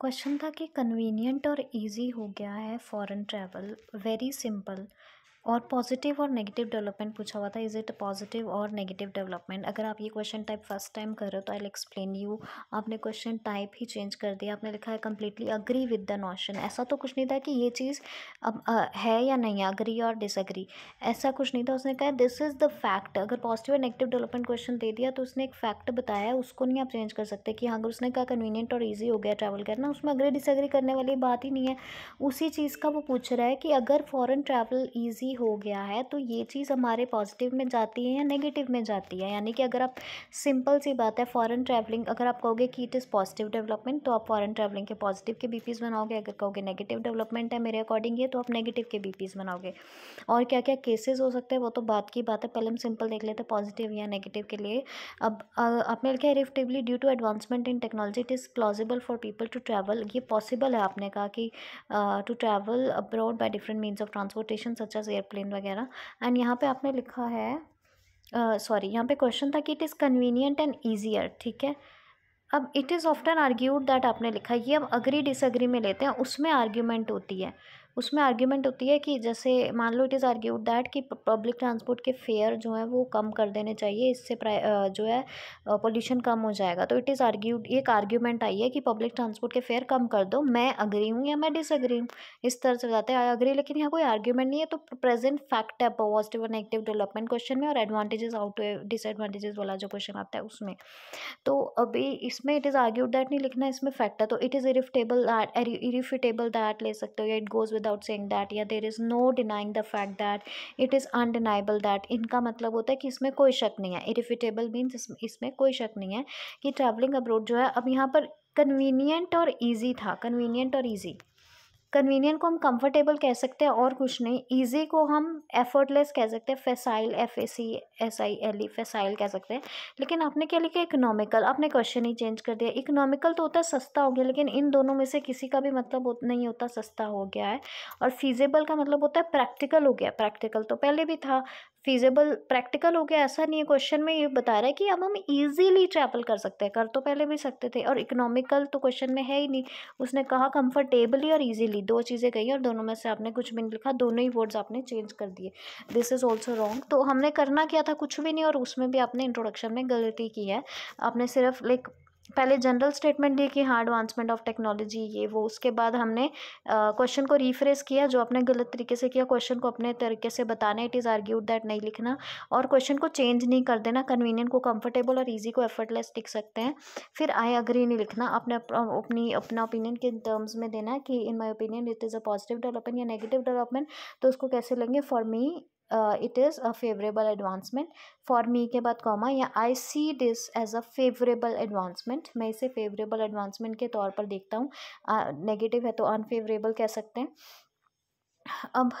question था कि convenient और इजी हो गया है फॉरेन ट्रैवल वेरी सिंपल और पॉजिटिव और नेगेटिव डेवलपमेंट पूछा हुआ था इज़ इट पॉजिटिव और नेगेटिव डेवलपमेंट अगर आप ये क्वेश्चन टाइप फर्स्ट टाइम कर रहे हो तो आई एक्सप्लेन यू आपने क्वेश्चन टाइप ही चेंज कर दिया आपने लिखा है completely agree with the notion ऐसा तो कुछ नहीं था कि ये चीज़ अब आ, है या नहीं है अग्री और डिसअग्री ऐसा कुछ नहीं था उसने कहा दिस इज़ द फैक्ट अगर पॉजिटिव और नेगेटिव डेवलपमेंट क्वेश्चन दे दिया तो उसने एक फैक्ट बताया उसको नहीं आप चेंज कर सकते कि हाँ अगर उसने कहा कन्वीनियंट और ईजी हो गया ट्रैवल करना उसमें अग्री डिसअग्री करने वाली बात ही नहीं है उसी चीज़ का वो पूछ रहा है कि अगर फॉरन ट्रैवल ईजी हो गया है तो ये चीज़ हमारे पॉजिटिव में जाती है या नेगेटिव में जाती है यानी कि अगर आप सिंपल सी बात है फॉरेन ट्रैवलिंग अगर आप कहोगे कि इट इज़ पॉजिटिव डेवलपमेंट तो आप फॉरेन ट्रैवलिंग के पॉजिटिव के बीपीज़ बनाओगे अगर कहोगे नेगेटिव डेवलपमेंट है मेरे अकॉर्डिंग ये तो आप नेगेटिव के बीपीज़ बनाओगे और क्या क्या केसेज हो सकते हैं वो तो बात की बात है पहले हम सिंपल देख लेते हैं पॉजिटिव या नेगेटिव के लिए अब आपने लिखा है relatively due to advancement in technology it is plausible for people to travel ये पॉसिबल है आपने कहा कि to travel abroad by different means of transportation such as air zeppelin वगैरह एंड यहाँ पे आपने लिखा है सॉरी uh, यहाँ पे क्वेश्चन था कि it is convenient and easier ठीक है अब it is often argued that आपने लिखा ये अब अग्री डिसअग्री में लेते हैं उसमें आर्ग्यूमेंट होती है उसमें आर्ग्यूमेंट होती है कि जैसे मान लो इट इज़ आर्ग्यूड दैट कि पब्लिक ट्रांसपोर्ट के फेयर जो है वो कम कर देने चाहिए इससे जो है पोल्यूशन कम हो जाएगा तो इट इज़ आर्ग्यूड एक आर्ग्यूमेंट आई है कि पब्लिक ट्रांसपोर्ट के फेयर कम कर दो मैं अग्री हूँ या मैं डिसअग्री हूँ इस तरह से बताते हैं आई अग्री लेकिन यहाँ कोई आर्ग्यूमेंट नहीं है तो प्रेजेंट फैक्ट है पॉजिटिव और नेगेटिव डेवलपमेंट क्वेश्चन में और एडवांटेजेस आउट डिसएडवांटेजेस वाला जो क्वेश्चन आता है उसमें तो अभी इसमें इट इज़ आर्ग्यूड दैट नहीं लिखना इसमें फैक्ट है तो it is irrefutable that irrefutable that ले सकते हो या it goes with without saying that या there is no denying the fact that it is undeniable that इनका मतलब होता है कि इसमें कोई शक नहीं है इरिफिटेबल मीन्स इसमें कोई शक नहीं है कि ट्रैवलिंग अब्रोड जो है अब यहाँ पर कन्वीनियंट और ईजी था कन्वीनियंट और ईजी कन्वीनियंट को हम कंफर्टेबल कह सकते हैं और कुछ नहीं ईजी को हम एफर्टलेस कह सकते हैं facile F A C I L E ई फेसाइल कह सकते हैं लेकिन आपने क्या लिखा इकोनॉमिकल आपने क्वेश्चन ही चेंज कर दिया इकोनॉमिकल तो होता है सस्ता हो गया लेकिन इन दोनों में से किसी का भी मतलब नहीं होता सस्ता हो गया है और फीजेबल का मतलब होता है प्रैक्टिकल हो गया प्रैक्टिकल तो पहले भी था फिजिबल प्रैक्टिकल हो गया ऐसा नहीं है क्वेश्चन में ये बता रहा है कि अब हम इजीली ट्रैवल कर सकते हैं कर तो पहले भी सकते थे और इकोनॉमिकल तो क्वेश्चन में है ही नहीं उसने कहा कंफर्टेबली और इजीली दो चीज़ें कही और दोनों में से आपने कुछ भी नहीं लिखा दोनों ही वर्ड्स आपने चेंज कर दिए दिस इज़ ऑल्सो रॉन्ग तो हमने करना क्या था कुछ भी नहीं और उसमें भी आपने इंट्रोडक्शन में गलती की है आपने सिर्फ लाइक पहले जनरल स्टेटमेंट दिए कि हाँ एडवांसमेंट ऑफ टेक्नोलॉजी ये वो उसके बाद हमने क्वेश्चन uh, को रीफ्रेस किया जो आपने गलत तरीके से किया क्वेश्चन को अपने तरीके से बताना इट इज़ आर्ग्यूड दैट नहीं लिखना और क्वेश्चन को चेंज नहीं कर देना कन्वीनियंट को कंफर्टेबल और ईजी को एफर्टलेस लिख सकते हैं फिर आई अग्री नहीं लिखना अपने अपनी अपना ओपिनियन के टर्म्स में देना कि in my opinion it is a positive development या नेगेटिव डेवलपमेंट तो उसको कैसे लेंगे for me it is a favourable advancement for me के बाद कॉमा या I see this as a favourable advancement मैं इसे फेवरेबल एडवांसमेंट के तौर पर देखता हूँ नेगेटिव है तो अनफेवरेबल कह सकते हैं अब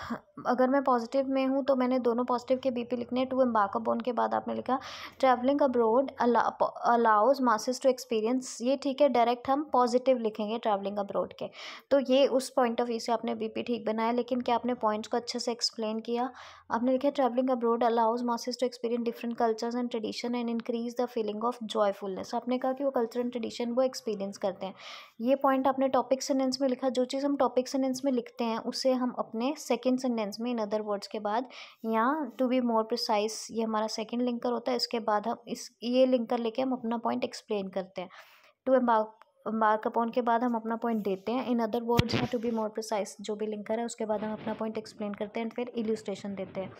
अगर मैं पॉजिटिव में हूँ तो मैंने दोनों पॉजिटिव के बीपी लिखने टू एम्बाकाबोन बोन के बाद आपने लिखा travelling abroad allows masses to experience ये ठीक है डायरेक्ट हम पॉजिटिव लिखेंगे ट्रैवलिंग अब्रोड के तो ये उस पॉइंट ऑफ व्यू से आपने बीपी ठीक बनाया लेकिन क्या आपने पॉइंट्स को अच्छे से एक्सप्लेन किया आपने लिखा travelling abroad allows masses to experience different cultures and tradition and increase the feeling of joyfulness आपने कहा कि वो कल्चर एंड ट्रेडिशन वो एक्सपीरियंस करते हैं ये पॉइंट आपने टॉपिक सेंटेंस में लिखा जो चीज़ हम टॉपिक सेंटेंस में लिखते हैं उसे हम अपने अपने सेकेंड सेंटेंस में इन अदर वर्ड्स के बाद यहाँ टू बी मोर प्रिसाइज ये हमारा सेकेंड लिंकर होता है इसके बाद हम इस ये लिंकर लेके हम अपना पॉइंट एक्सप्लेन करते हैं टू एम्बाउ मार्क अपॉन के बाद हम अपना पॉइंट देते हैं इन अदर वर्ड्स है टू बी मोर प्रोसाइस जो भी लिंकर है उसके बाद हम अपना पॉइंट एक्सप्लेन करते हैं फिर इल्यूस्ट्रेशन देते हैं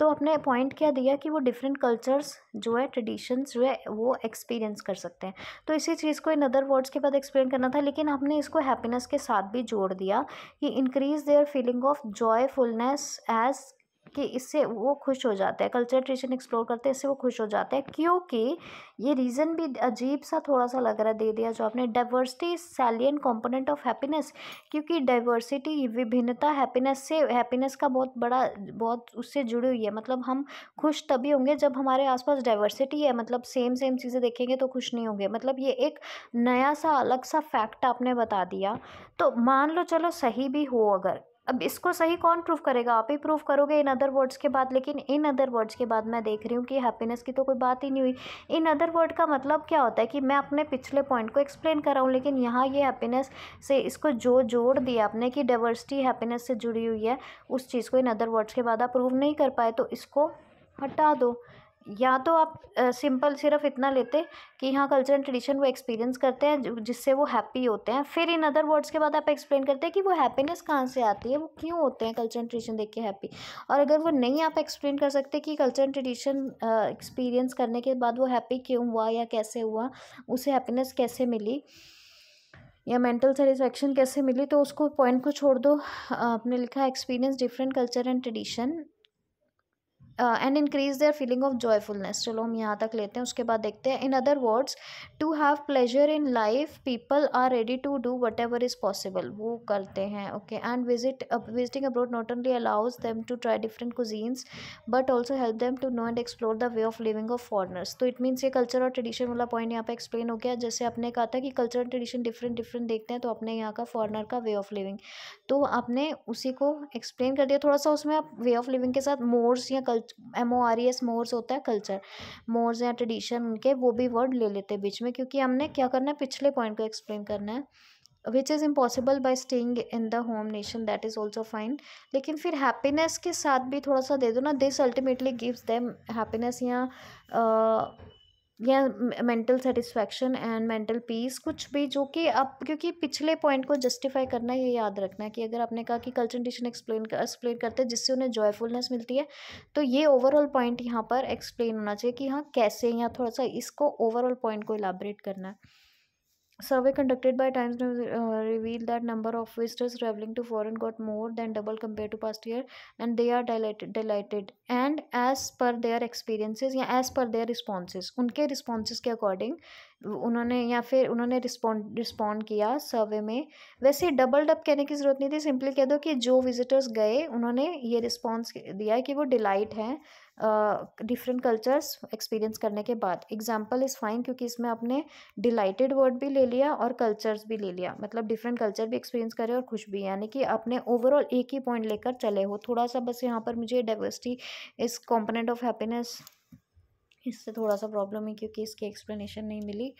तो अपने पॉइंट क्या दिया कि वो डिफरेंट कल्चर्स जो है ट्रेडिशंस जो है वो एक्सपीरियंस कर सकते हैं तो इसी चीज़ को इन अदर वर्ड्स के बाद एक्सप्लेन करना था लेकिन आपने इसको हैप्पीनेस के साथ भी जोड़ दिया कि increase their feeling of joyfulness as कि इससे वो खुश हो जाते हैं कल्चर ट्रेडिशन एक्सप्लोर करते हैं इससे वो खुश हो जाते हैं क्योंकि ये रीज़न भी अजीब सा थोड़ा सा लग रहा है दे दिया जो आपने diversity salient component of happiness क्योंकि डाइवर्सिटी विभिन्नता हैप्पीनेस से हैप्पीनेस का बहुत बड़ा बहुत उससे जुड़ी हुई है मतलब हम खुश तभी होंगे जब हमारे आसपास डाइवर्सिटी है मतलब सेम सेम चीज़ें देखेंगे तो खुश नहीं होंगे मतलब ये एक नया सा अलग सा फैक्ट आपने बता दिया तो मान लो चलो सही भी हो अगर अब इसको सही कौन प्रूफ करेगा आप ही प्रूफ करोगे इन अदर वर्ड्स के बाद लेकिन इन अदर वर्ड्स के बाद मैं देख रही हूँ कि हैप्पीनेस की तो कोई बात ही नहीं हुई इन अदर वर्ड का मतलब क्या होता है कि मैं अपने पिछले पॉइंट को एक्सप्लेन कर रहा हूँ लेकिन यहाँ ये हैप्पीनेस से इसको जो जोड़ दिया आपने कि डाइवर्सिटी हैप्पीनेस से जुड़ी हुई है उस चीज़ को इन अदर वर्ड्स के बाद आप प्रूव नहीं कर पाए तो इसको हटा दो या तो आप सिंपल सिर्फ इतना लेते कि हाँ कल्चर एंड ट्रेडिशन वो एक्सपीरियंस करते हैं जिससे वो हैप्पी होते हैं फिर इन अदर वर्ड्स के बाद आप एक्सप्लेन करते हैं कि वो हैप्पीनेस कहाँ से आती है वो क्यों होते हैं कल्चर एंड ट्रेडिशन देख के हैप्पी और अगर वो नहीं आप एक्सप्लेन कर सकते कि कल्चर एंड ट्रेडिशन एक्सपीरियंस करने के बाद वो हैप्पी क्यों हुआ या कैसे हुआ उसे हैप्पीनेस कैसे मिली या मेंटल सेटिस्फेक्शन कैसे मिली तो उसको पॉइंट को छोड़ दो आपने लिखा experience different culture and tradition and increase their feeling of joyfulness चलो हम यहाँ तक लेते हैं उसके बाद देखते हैं in other words to have pleasure in life people are ready to do whatever is possible वो करते हैं okay and visit visiting abroad not only allows them to try different cuisines but also help them to know and explore the way of living of foreigners तो it means ये culture और ट्रेडिशन वाला point यहाँ पर explain हो गया जैसे आपने कहा था कि culture and tradition different different देखते हैं तो अपने यहाँ का फॉरनर का वे ऑफ लिविंग तो आपने उसी को एक्सप्लेन कर दिया थोड़ा सा उसमें आप वे ऑफ लिविंग के साथ मोर्स या culture M O R S mores होता है कल्चर मोर्स या ट्रेडिशन उनके वो भी वर्ड ले लेते हैं बीच में क्योंकि हमने क्या करना है पिछले पॉइंट को एक्सप्लेन करना है which is impossible by staying in the home nation that is also fine लेकिन फिर हैप्पीनेस के साथ भी थोड़ा सा दे दो ना this ultimately gives them happiness या या mental satisfaction and mental peace कुछ भी जो कि आप क्योंकि पिछले पॉइंट को जस्टिफाई करना ये याद रखना है कि अगर आपने कहा कि कल्चर कंडीशन एक्सप्लेन कर एक्सप्लेन करते हैं जिससे उन्हें जॉयफुलनेस मिलती है तो ये ओवरऑल पॉइंट यहाँ पर एक्सप्लेन होना चाहिए कि हाँ कैसे या थोड़ा सा इसको ओवरऑल पॉइंट को इलाबरेट करना है survey conducted by times News uh, revealed that number of visitors traveling to foreign got more than double compared to past year and they are delighted delighted and as per their experiences yeah as per their responses unke responses ke according उन्होंने या फिर उन्होंने respond respond किया सर्वे में वैसे double dub कहने की ज़रूरत नहीं थी सिंपली कह दो कि जो विजिटर्स गए उन्होंने ये रिस्पॉन्स दिया कि वो डिलाइट हैं डिफरेंट कल्चर्स एक्सपीरियंस करने के बाद एग्जाम्पल इज़ फाइन क्योंकि इसमें आपने डिलाइटेड वर्ड भी ले लिया और कल्चर्स भी ले लिया मतलब डिफरेंट कल्चर भी एक्सपीरियंस करे और खुश भी यानी कि आपने ओवरऑल एक ही पॉइंट लेकर चले हो थोड़ा सा बस यहाँ पर मुझे डाइवर्सिटी इस कॉम्पोनेंट ऑफ हैप्पीनेस इससे थोड़ा सा प्रॉब्लम है क्योंकि इसकी एक्सप्लेनेशन नहीं मिली